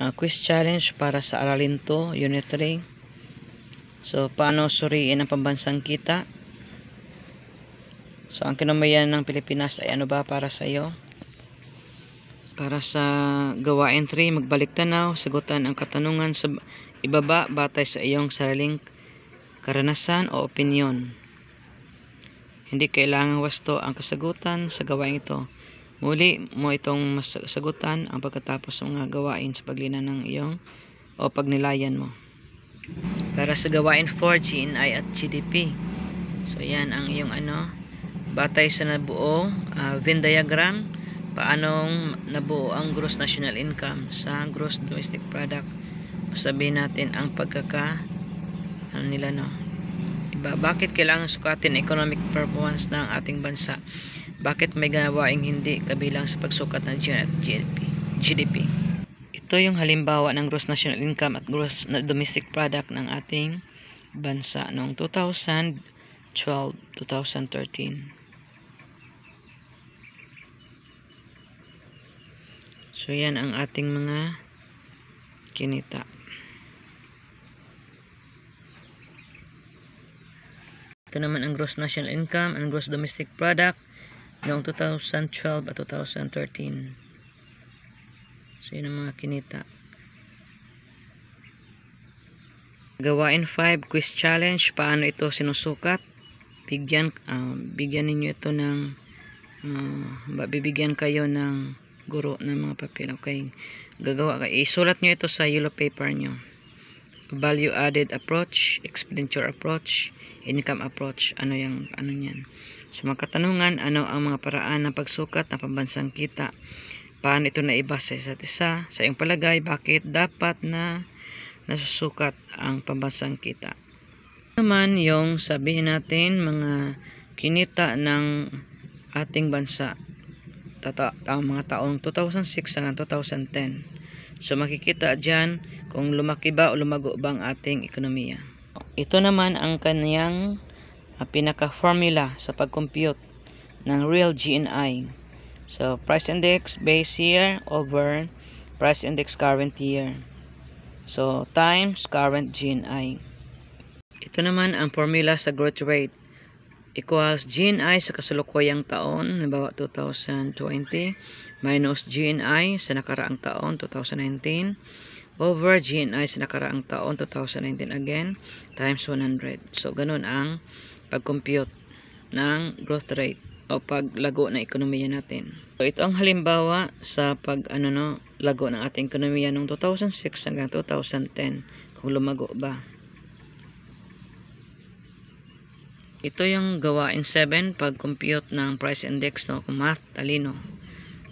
uh, quiz challenge para sa aralin to, unit 3. So, paano suriin ang pambansang kita? So, ang kinamayan ng Pilipinas ay ano ba para sa iyo? Para sa gawain 3, magbalik tanaw, sagutan ang katanungan sa ibaba batay sa iyong sariling karanasan o opinyon. Hindi kailangang wasto ang kasagutan sa gawain ito Muli mo itong masagutan ang pagkatapos ng mga gawain sa paglina ng iyong o pagnilayan mo. Para sa gawain 4, GNI at GDP. So, yan ang iyong ano, batay sa nabuo, uh, Venn diagram, paanong nabuo ang gross national income sa gross domestic product. Sabihin natin ang pagkaka ano nila no, Diba? Bakit kailangan sukatin economic performance ng ating bansa? Bakit may ganawaing hindi kabilang sa pagsukat ng GDP? GDP? Ito yung halimbawa ng gross national income at gross domestic product ng ating bansa noong 2012-2013. So yan ang ating mga kinita. Ito naman ang gross national income and gross domestic product noong 2012 at 2013. So, yun ang mga kinita. Gawain 5, quiz challenge. Paano ito sinusukat? Bigyan, uh, bigyan ninyo ito ng uh, bibigyan kayo ng guro ng mga papel. Okay. Gagawa kayo. Isulat nyo ito sa yellow paper nyo value added approach, expenditure approach, income approach, ano yung ano niyan. Sa so, mga katanungan, ano ang mga paraan ng pagsukat ng pambansang kita? Paano ito naiba sa isa't isa? Sa iyong palagay, bakit dapat na nasusukat ang pambansang kita? Naman yung sabihin natin mga kinita ng ating bansa tata, mga taong 2006 hanggang 2010 So makikita dyan kung lumaki ba o lumago bang ating ekonomiya. Ito naman ang kaniyang ah, pinaka-formula sa pag-compute ng real GNI. So price index base year over price index current year. So times current GNI. Ito naman ang formula sa growth rate equals GNI sa kasalukuyang taon, halimbawa 2020, minus GNI sa nakaraang taon, 2019, over GNI sa nakaraang taon, 2019 again, times 100. So, ganun ang pag-compute ng growth rate o paglago ng ekonomiya natin. So, ito ang halimbawa sa pag ano no, lago ng ating ekonomiya noong 2006 hanggang 2010 kung lumago ba. Ito yung gawain 7 pag compute ng price index no kung math talino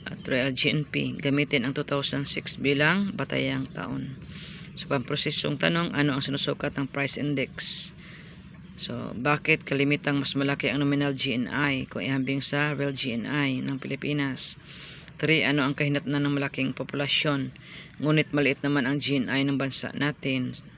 at real GNP. Gamitin ang 2006 bilang batayang taon. So pamprosesong tanong, ano ang sinusukat ng price index? So bakit kalimitang mas malaki ang nominal GNI kung ihambing sa real GNI ng Pilipinas? 3. Ano ang kahinatnan ng malaking populasyon? Ngunit maliit naman ang GNI ng bansa natin.